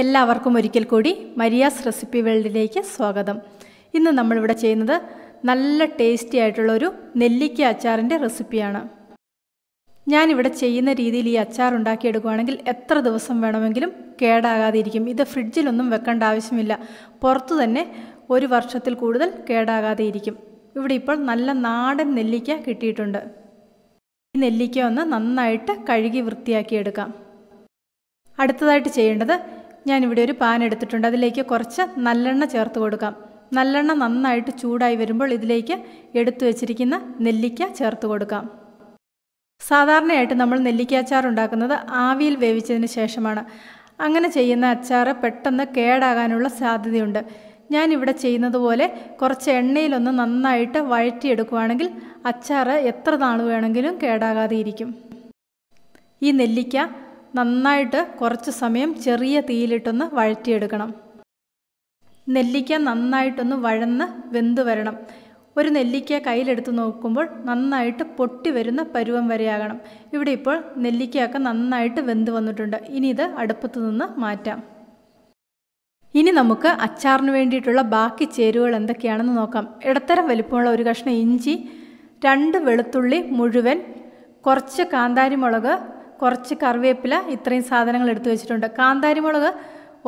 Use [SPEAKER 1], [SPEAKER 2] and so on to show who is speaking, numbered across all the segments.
[SPEAKER 1] എല്ലാവർക്കും ഒരിക്കൽ കൂടി മരിയാസ് റെസിപ്പി വേൾഡിലേക്ക് സ്വാഗതം ഇന്ന് നമ്മളിവിടെ ചെയ്യുന്നത് നല്ല ടേസ്റ്റി ആയിട്ടുള്ളൊരു നെല്ലിക്ക അച്ചാറിൻ്റെ റെസിപ്പിയാണ് ഞാനിവിടെ ചെയ്യുന്ന രീതിയിൽ ഈ അച്ചാർ ഉണ്ടാക്കിയെടുക്കുകയാണെങ്കിൽ എത്ര ദിവസം വേണമെങ്കിലും കേടാകാതിരിക്കും ഇത് ഫ്രിഡ്ജിലൊന്നും വെക്കേണ്ട ആവശ്യമില്ല പുറത്തു തന്നെ ഒരു വർഷത്തിൽ കൂടുതൽ കേടാകാതെ ഇരിക്കും ഇവിടെ ഇപ്പോൾ നല്ല നാടൻ നെല്ലിക്ക കിട്ടിയിട്ടുണ്ട് ഈ നെല്ലിക്ക ഒന്ന് നന്നായിട്ട് കഴുകി വൃത്തിയാക്കിയെടുക്കാം അടുത്തതായിട്ട് ചെയ്യേണ്ടത് ഞാനിവിടെ ഒരു പാൻ എടുത്തിട്ടുണ്ട് അതിലേക്ക് കുറച്ച് നല്ലെണ്ണ ചേർത്ത് കൊടുക്കാം നല്ലെണ്ണ നന്നായിട്ട് ചൂടായി വരുമ്പോൾ ഇതിലേക്ക് എടുത്തു വെച്ചിരിക്കുന്ന നെല്ലിക്ക ചേർത്ത് കൊടുക്കാം സാധാരണയായിട്ട് നമ്മൾ നെല്ലിക്ക അച്ചാർ ഉണ്ടാക്കുന്നത് ആവിയിൽ വേവിച്ചതിന് ശേഷമാണ് അങ്ങനെ ചെയ്യുന്ന അച്ചാർ പെട്ടെന്ന് കേടാകാനുള്ള സാധ്യതയുണ്ട് ഞാനിവിടെ ചെയ്യുന്നത് പോലെ കുറച്ച് എണ്ണയിലൊന്ന് നന്നായിട്ട് വഴറ്റിയെടുക്കുവാണെങ്കിൽ അച്ചാർ എത്ര നാൾ വേണമെങ്കിലും കേടാകാതെ ഇരിക്കും ഈ നെല്ലിക്ക നന്നായിട്ട് കുറച്ച് സമയം ചെറിയ തീയിലിട്ടൊന്ന് വഴറ്റിയെടുക്കണം നെല്ലിക്ക നന്നായിട്ടൊന്ന് വഴന്ന് വെന്ത് വരണം ഒരു നെല്ലിക്ക കയ്യിലെടുത്ത് നോക്കുമ്പോൾ നന്നായിട്ട് പൊട്ടി വരുന്ന പരുവം വരെയാകണം ഇവിടെ ഇപ്പോൾ നെല്ലിക്കയൊക്കെ നന്നായിട്ട് വെന്ത് വന്നിട്ടുണ്ട് ഇനി ഇത് അടുപ്പത്തു നിന്ന് മാറ്റാം ഇനി നമുക്ക് അച്ചാറിന് വേണ്ടിയിട്ടുള്ള ബാക്കി ചേരുവകൾ എന്തൊക്കെയാണെന്ന് നോക്കാം ഇടത്തരം വലിപ്പമുള്ള ഒരു കഷ്ണം ഇഞ്ചി രണ്ട് വെളുത്തുള്ളി മുഴുവൻ കുറച്ച് കാന്താരി മുളക് കുറച്ച് കറിവേപ്പില ഇത്രയും സാധനങ്ങൾ എടുത്തു വെച്ചിട്ടുണ്ട് കാന്താരിമുളക്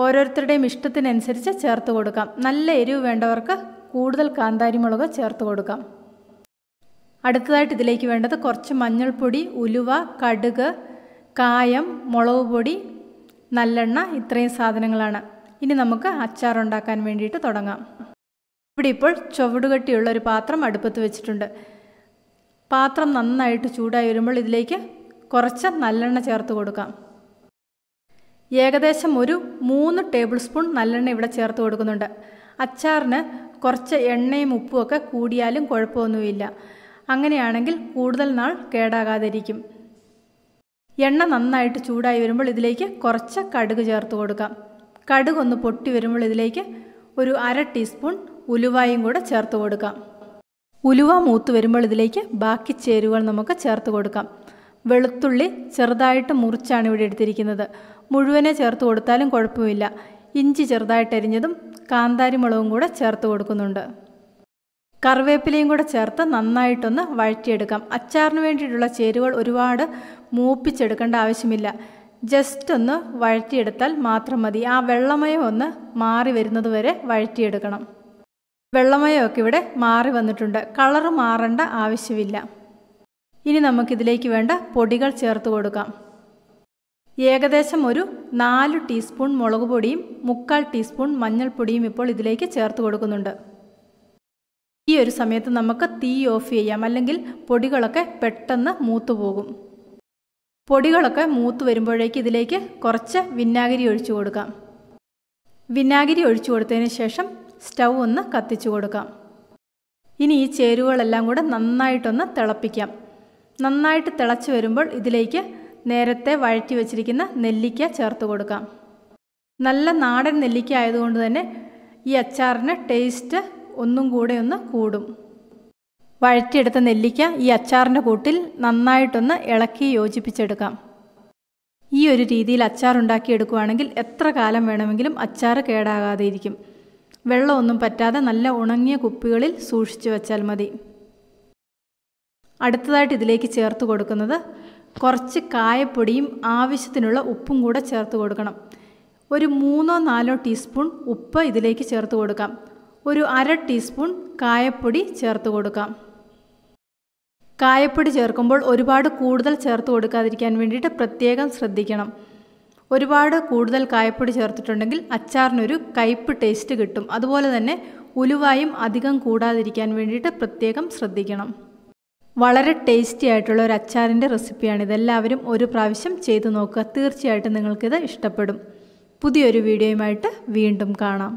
[SPEAKER 1] ഓരോരുത്തരുടെയും ഇഷ്ടത്തിനനുസരിച്ച് ചേർത്ത് കൊടുക്കാം നല്ല എരിവ് വേണ്ടവർക്ക് കൂടുതൽ കാന്താരിമുളക് ചേർത്ത് കൊടുക്കാം അടുത്തതായിട്ട് ഇതിലേക്ക് വേണ്ടത് കുറച്ച് മഞ്ഞൾപ്പൊടി ഉലുവ കടുക് കായം മുളക് പൊടി നല്ലെണ്ണ ഇത്രയും സാധനങ്ങളാണ് ഇനി നമുക്ക് അച്ചാറുണ്ടാക്കാൻ വേണ്ടിയിട്ട് തുടങ്ങാം ഇവിടെ ഇപ്പോൾ ചുവടുകട്ടിയുള്ളൊരു പാത്രം അടുപ്പത്ത് വെച്ചിട്ടുണ്ട് പാത്രം നന്നായിട്ട് ചൂടായി വരുമ്പോൾ ഇതിലേക്ക് കുറച്ച് നല്ലെണ്ണ ചേർത്ത് കൊടുക്കാം ഏകദേശം ഒരു മൂന്ന് ടേബിൾ സ്പൂൺ നല്ലെണ്ണ ഇവിടെ ചേർത്ത് കൊടുക്കുന്നുണ്ട് അച്ചാറിന് കുറച്ച് എണ്ണയും ഉപ്പും ഒക്കെ കൂടിയാലും കുഴപ്പമൊന്നുമില്ല അങ്ങനെയാണെങ്കിൽ കൂടുതൽ നാൾ കേടാകാതിരിക്കും എണ്ണ നന്നായിട്ട് ചൂടായി വരുമ്പോൾ ഇതിലേക്ക് കുറച്ച് കടുക് ചേർത്ത് കൊടുക്കാം കടുക് ഒന്ന് പൊട്ടി വരുമ്പോൾ ഇതിലേക്ക് ഒരു അര ടീസ്പൂൺ ഉലുവായും കൂടെ ചേർത്ത് കൊടുക്കാം ഉലുവ മൂത്ത് വരുമ്പോൾ ഇതിലേക്ക് ബാക്കി ചേരുവകൾ നമുക്ക് ചേർത്ത് കൊടുക്കാം വെളുത്തുള്ളി ചെറുതായിട്ട് മുറിച്ചാണ് ഇവിടെ എടുത്തിരിക്കുന്നത് മുഴുവനെ ചേർത്ത് കൊടുത്താലും കുഴപ്പമില്ല ഇഞ്ചി ചെറുതായിട്ട് അരിഞ്ഞതും കാന്താരി മുളകും കൂടെ ചേർത്ത് കൊടുക്കുന്നുണ്ട് കറിവേപ്പിലയും കൂടെ ചേർത്ത് നന്നായിട്ടൊന്ന് വഴറ്റിയെടുക്കാം അച്ചാറിന് വേണ്ടിയിട്ടുള്ള ചേരുവകൾ ഒരുപാട് മൂപ്പിച്ചെടുക്കേണ്ട ആവശ്യമില്ല ജസ്റ്റ് ഒന്ന് വഴറ്റിയെടുത്താൽ മാത്രം മതി ആ വെള്ളമയം ഒന്ന് മാറി വരുന്നത് വരെ വഴറ്റിയെടുക്കണം വെള്ളമയമൊക്കെ ഇവിടെ മാറി വന്നിട്ടുണ്ട് കളറ് മാറേണ്ട ആവശ്യമില്ല ഇനി നമുക്കിതിലേക്ക് വേണ്ട പൊടികൾ ചേർത്ത് കൊടുക്കാം ഏകദേശം ഒരു നാല് ടീസ്പൂൺ മുളക് പൊടിയും മുക്കാൽ ടീസ്പൂൺ മഞ്ഞൾപ്പൊടിയും ഇപ്പോൾ ഇതിലേക്ക് ചേർത്ത് കൊടുക്കുന്നുണ്ട് ഈ ഒരു സമയത്ത് നമുക്ക് തീ ഓഫ് ചെയ്യാം അല്ലെങ്കിൽ പൊടികളൊക്കെ പെട്ടെന്ന് മൂത്തുപോകും പൊടികളൊക്കെ മൂത്ത് വരുമ്പോഴേക്ക് ഇതിലേക്ക് കുറച്ച് വിനാഗിരി ഒഴിച്ചു കൊടുക്കാം വിനാഗിരി ഒഴിച്ചു കൊടുത്തതിന് ശേഷം സ്റ്റൗ ഒന്ന് കത്തിച്ചു കൊടുക്കാം ഇനി ഈ ചേരുവകളെല്ലാം കൂടെ നന്നായിട്ടൊന്ന് തിളപ്പിക്കാം നന്നായിട്ട് തിളച്ച് വരുമ്പോൾ ഇതിലേക്ക് നേരത്തെ വഴറ്റി വച്ചിരിക്കുന്ന നെല്ലിക്ക ചേർത്ത് കൊടുക്കാം നല്ല നാടൻ നെല്ലിക്ക ആയതുകൊണ്ട് തന്നെ ഈ അച്ചാറിന് ടേസ്റ്റ് ഒന്നും കൂടെ ഒന്ന് കൂടും വഴറ്റിയെടുത്ത നെല്ലിക്ക ഈ അച്ചാറിൻ്റെ കൂട്ടിൽ നന്നായിട്ടൊന്ന് ഇളക്കി യോജിപ്പിച്ചെടുക്കാം ഈ ഒരു രീതിയിൽ അച്ചാർ ഉണ്ടാക്കിയെടുക്കുകയാണെങ്കിൽ എത്ര കാലം വേണമെങ്കിലും അച്ചാർ കേടാകാതെ ഇരിക്കും വെള്ളമൊന്നും പറ്റാതെ നല്ല ഉണങ്ങിയ കുപ്പികളിൽ സൂക്ഷിച്ചു വച്ചാൽ മതി അടുത്തതായിട്ട് ഇതിലേക്ക് ചേർത്ത് കൊടുക്കുന്നത് കുറച്ച് കായപ്പൊടിയും ആവശ്യത്തിനുള്ള ഉപ്പും കൂടെ ചേർത്ത് കൊടുക്കണം ഒരു മൂന്നോ നാലോ ടീസ്പൂൺ ഉപ്പ് ഇതിലേക്ക് ചേർത്ത് കൊടുക്കാം ഒരു അര ടീസ്പൂൺ കായപ്പൊടി ചേർത്ത് കൊടുക്കാം കായപ്പൊടി ചേർക്കുമ്പോൾ ഒരുപാട് കൂടുതൽ ചേർത്ത് കൊടുക്കാതിരിക്കാൻ വേണ്ടിയിട്ട് പ്രത്യേകം ശ്രദ്ധിക്കണം ഒരുപാട് കൂടുതൽ കായപ്പൊടി ചേർത്തിട്ടുണ്ടെങ്കിൽ അച്ചാറിനൊരു കയ്പ് ടേസ്റ്റ് കിട്ടും അതുപോലെ തന്നെ ഉലുവായും അധികം കൂടാതിരിക്കാൻ വേണ്ടിയിട്ട് പ്രത്യേകം ശ്രദ്ധിക്കണം വളരെ ടേസ്റ്റി ആയിട്ടുള്ള ഒരു അച്ചാറിൻ്റെ റെസിപ്പിയാണ് ഇതെല്ലാവരും ഒരു പ്രാവശ്യം ചെയ്തു നോക്കുക തീർച്ചയായിട്ടും നിങ്ങൾക്കിത് ഇഷ്ടപ്പെടും പുതിയൊരു വീഡിയോയുമായിട്ട് വീണ്ടും കാണാം